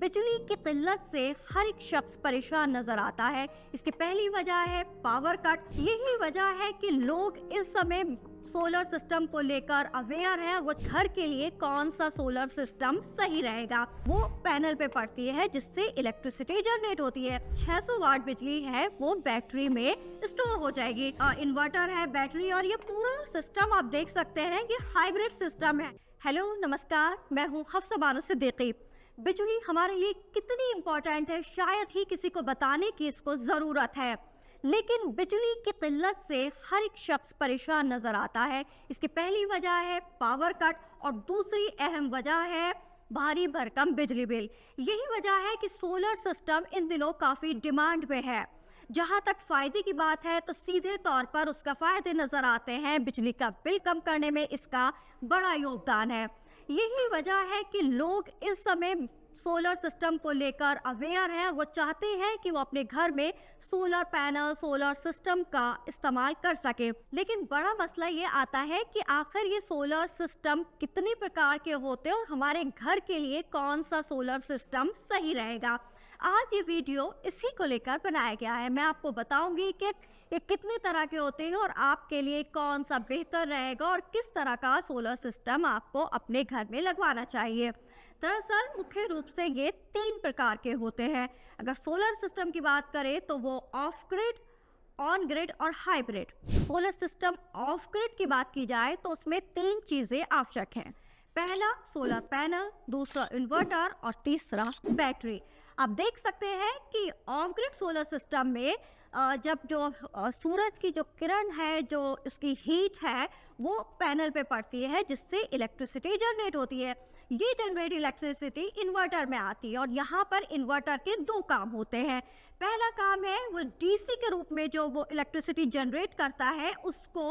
बिजली की किल्लत से हर एक शख्स परेशान नजर आता है इसकी पहली वजह है पावर कट यही वजह है कि लोग इस समय सोलर सिस्टम को लेकर अवेयर है वो घर के लिए कौन सा सोलर सिस्टम सही रहेगा वो पैनल पे पड़ती है जिससे इलेक्ट्रिसिटी जनरेट होती है 600 वाट बिजली है वो बैटरी में स्टोर हो जाएगी और इन्वर्टर है बैटरी और ये पूरा सिस्टम आप देख सकते हैं कि हाइब्रिड सिस्टम है हेलो नमस्कार मैं हूँ हफ्सा बानो सिद्दीकी बिजली हमारे लिए कितनी इम्पॉर्टेंट है शायद ही किसी को बताने की इसको ज़रूरत है लेकिन बिजली की किल्लत से हर एक शख्स परेशान नज़र आता है इसकी पहली वजह है पावर कट और दूसरी अहम वजह है भारी भरकम बिजली बिल यही वजह है कि सोलर सिस्टम इन दिनों काफ़ी डिमांड में है जहाँ तक फ़ायदे की बात है तो सीधे तौर पर उसका फ़ायदे नज़र आते हैं बिजली का बिल कम करने में इसका बड़ा योगदान है यही वजह है कि लोग इस समय सोलर सिस्टम को लेकर अवेयर हैं वो चाहते हैं कि वो अपने घर में सोलर पैनल सोलर सिस्टम का इस्तेमाल कर सके लेकिन बड़ा मसला ये आता है कि आखिर ये सोलर सिस्टम कितने प्रकार के होते हैं और हमारे घर के लिए कौन सा सोलर सिस्टम सही रहेगा आज ये वीडियो इसी को लेकर बनाया गया है मैं आपको बताऊंगी कि ये कितने तरह के होते हैं और आपके लिए कौन सा बेहतर रहेगा और किस तरह का सोलर सिस्टम आपको अपने घर में लगवाना चाहिए दरअसल मुख्य रूप से ये तीन प्रकार के होते हैं अगर सोलर सिस्टम की बात करें तो वो ऑफ ग्रिड ऑन ग्रिड और hybrid solar system off grid की बात की जाए तो उसमें तीन चीज़ें आवश्यक हैं पहला सोलर पैनल दूसरा इन्वर्टर और तीसरा बैटरी आप देख सकते हैं कि ऑफ ग्रिड सोलर सिस्टम में जब जो सूरज की जो किरण है जो उसकी हीट है वो पैनल पे पड़ती है जिससे इलेक्ट्रिसिटी जनरेट होती है ये जनरेट इलेक्ट्रिसिटी इन्वर्टर में आती है और यहाँ पर इन्वर्टर के दो काम होते हैं पहला काम है वो डीसी के रूप में जो वो इलेक्ट्रिसिटी जनरेट करता है उसको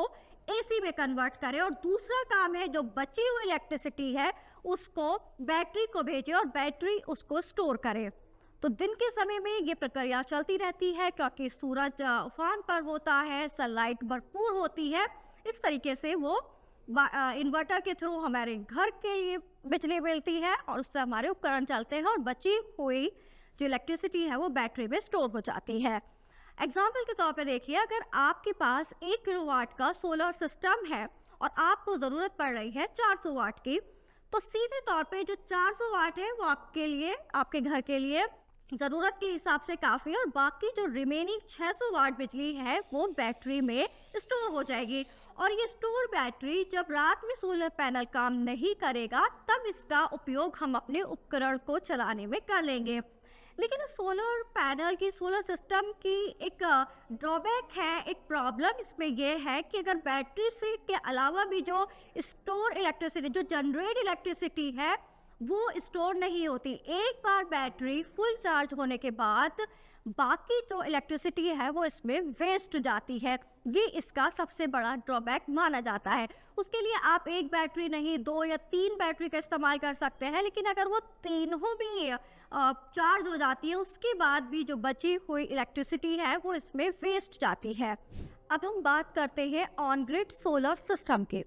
एसी में कन्वर्ट करें और दूसरा काम है जो बची हुई इलेक्ट्रिसिटी है उसको बैटरी को भेजें और बैटरी उसको स्टोर करें तो दिन के समय में ये प्रक्रिया चलती रहती है क्योंकि सूरज उफान पर होता है सनलाइट भरपूर होती है इस तरीके से वो इन्वर्टर के थ्रू हमारे घर के लिए बिजली मिलती है और उससे हमारे उपकरण चलते हैं और बची हुई जो इलेक्ट्रिसिटी है वो बैटरी में स्टोर हो जाती है एग्जाम्पल के तौर पर देखिए अगर आपके पास एक किलो वाट का सोलर सिस्टम है और आपको ज़रूरत पड़ रही है 400 वाट की तो सीधे तौर पे जो 400 वाट है वो आपके लिए आपके घर के लिए ज़रूरत के हिसाब से काफ़ी और बाकी जो रिमेनिंग 600 वाट बिजली है वो बैटरी में स्टोर हो जाएगी और ये स्टोर बैटरी जब रात में सोलर पैनल काम नहीं करेगा तब इसका उपयोग हम अपने उपकरण को चलाने में कर लेंगे लेकिन सोलर पैनल की सोलर सिस्टम की एक ड्रॉबैक है एक प्रॉब्लम इसमें यह है कि अगर बैटरी से के अलावा भी जो स्टोर इलेक्ट्रिसिटी जो जनरेट इलेक्ट्रिसिटी है वो स्टोर नहीं होती एक बार बैटरी फुल चार्ज होने के बाद बाकी जो इलेक्ट्रिसिटी है वो इसमें वेस्ट जाती है ये इसका सबसे बड़ा ड्रॉबैक माना जाता है उसके लिए आप एक बैटरी नहीं दो या तीन बैटरी का इस्तेमाल कर सकते हैं लेकिन अगर वो तीनों भी चार्ज हो जाती है उसके बाद भी जो बची हुई इलेक्ट्रिसिटी है वो इसमें वेस्ट जाती है अब हम बात करते हैं ऑन ग्रिड सोलर सिस्टम के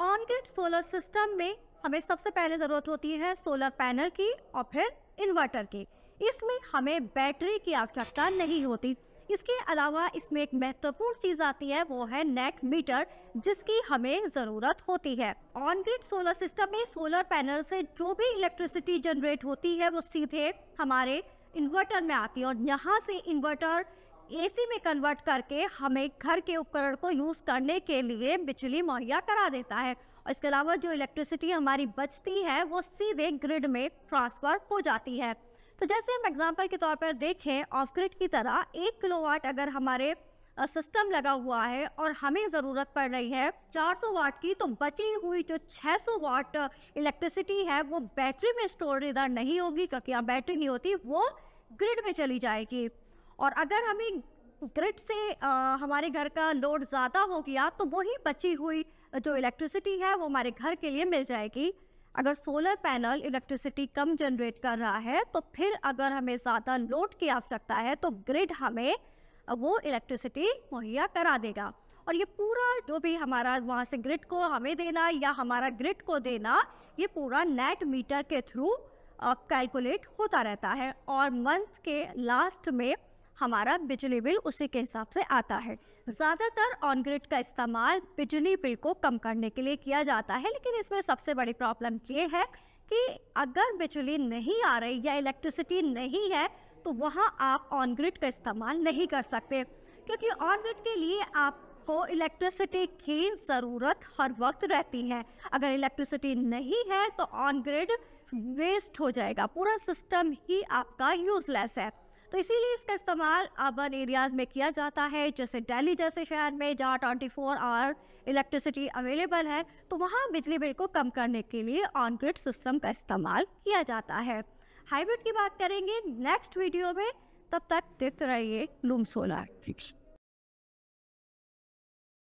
ऑन ग्रिड सोलर सिस्टम में हमें सबसे पहले ज़रूरत होती है सोलर पैनल की और फिर इन्वर्टर की इसमें हमें बैटरी की आवश्यकता नहीं होती इसके अलावा इसमें एक महत्वपूर्ण चीज़ आती है वो है नेट मीटर जिसकी हमें ज़रूरत होती है ऑन ग्रिड सोलर सिस्टम में सोलर पैनल से जो भी इलेक्ट्रिसिटी जनरेट होती है वो सीधे हमारे इन्वर्टर में आती है और यहाँ से इन्वर्टर एसी में कन्वर्ट करके हमें घर के उपकरण को यूज़ करने के लिए बिजली मुहैया करा देता है और इसके अलावा जो इलेक्ट्रिसिटी हमारी बचती है वो सीधे ग्रिड में ट्रांसफ़र हो जाती है तो जैसे हम एग्जाम्पल के तौर पर देखें ऑफ ग्रिड की तरह एक किलोवाट अगर हमारे सिस्टम लगा हुआ है और हमें ज़रूरत पड़ रही है 400 वाट की तो बची हुई जो 600 वाट इलेक्ट्रिसिटी है वो बैटरी में स्टोर इधर नहीं होगी क्योंकि यहाँ बैटरी नहीं होती वो ग्रिड में चली जाएगी और अगर हमें ग्रिड से आ, हमारे घर का लोड ज़्यादा हो गया तो वही बची हुई जो इलेक्ट्रिसिटी है वो हमारे घर के लिए मिल जाएगी अगर सोलर पैनल इलेक्ट्रिसिटी कम जनरेट कर रहा है तो फिर अगर हमें ज़्यादा लोड की आवश्यकता है तो ग्रिड हमें वो इलेक्ट्रिसिटी मुहैया करा देगा और ये पूरा जो भी हमारा वहाँ से ग्रिड को हमें देना या हमारा ग्रिड को देना ये पूरा नेट मीटर के थ्रू कैलकुलेट होता रहता है और मंथ के लास्ट में हमारा बिजली बिल उसी के हिसाब से आता है ज़्यादातर ऑन ग्रिड का इस्तेमाल बिजली बिल को कम करने के लिए किया जाता है लेकिन इसमें सबसे बड़ी प्रॉब्लम ये है कि अगर बिजली नहीं आ रही या इलेक्ट्रिसिटी नहीं है तो वहाँ आप ऑन ग्रिड का इस्तेमाल नहीं कर सकते क्योंकि ऑन ग्रिड के लिए आपको इलेक्ट्रिसिटी की ज़रूरत हर वक्त रहती है अगर इलेक्ट्रिसिटी नहीं है तो ऑन ग्रिड वेस्ट हो जाएगा पूरा सिस्टम ही आपका यूजलेस है तो इसीलिए इसका इस्तेमाल अर्बन एरियाज़ में किया जाता है जैसे दिल्ली जैसे शहर में जहाँ twenty four hour electricity available है तो वहाँ बिजली बिल को कम करने के लिए ऑन ग्रिड सिस्टम का इस्तेमाल किया जाता है हाइब्रिड की बात करेंगे नेक्स्ट वीडियो में तब तक देखते रहिए लूम सोलर